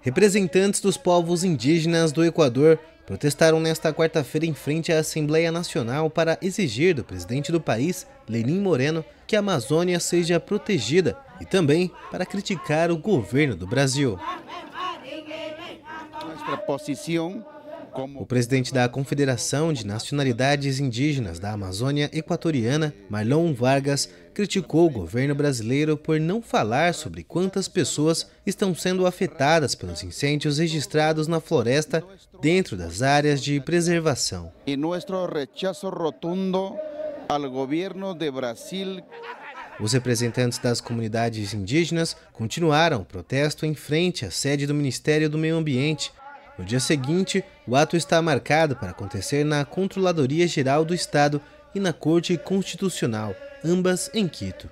Representantes dos povos indígenas do Equador protestaram nesta quarta-feira em frente à Assembleia Nacional para exigir do presidente do país, Lenin Moreno, que a Amazônia seja protegida e também para criticar o governo do Brasil. Nossa posição o presidente da Confederação de Nacionalidades Indígenas da Amazônia Equatoriana, Marlon Vargas, criticou o governo brasileiro por não falar sobre quantas pessoas estão sendo afetadas pelos incêndios registrados na floresta dentro das áreas de preservação. E nosso rechazo rotundo ao governo de Brasil os representantes das comunidades indígenas continuaram o protesto em frente à sede do Ministério do Meio Ambiente, no dia seguinte, o ato está marcado para acontecer na Controladoria Geral do Estado e na Corte Constitucional, ambas em Quito.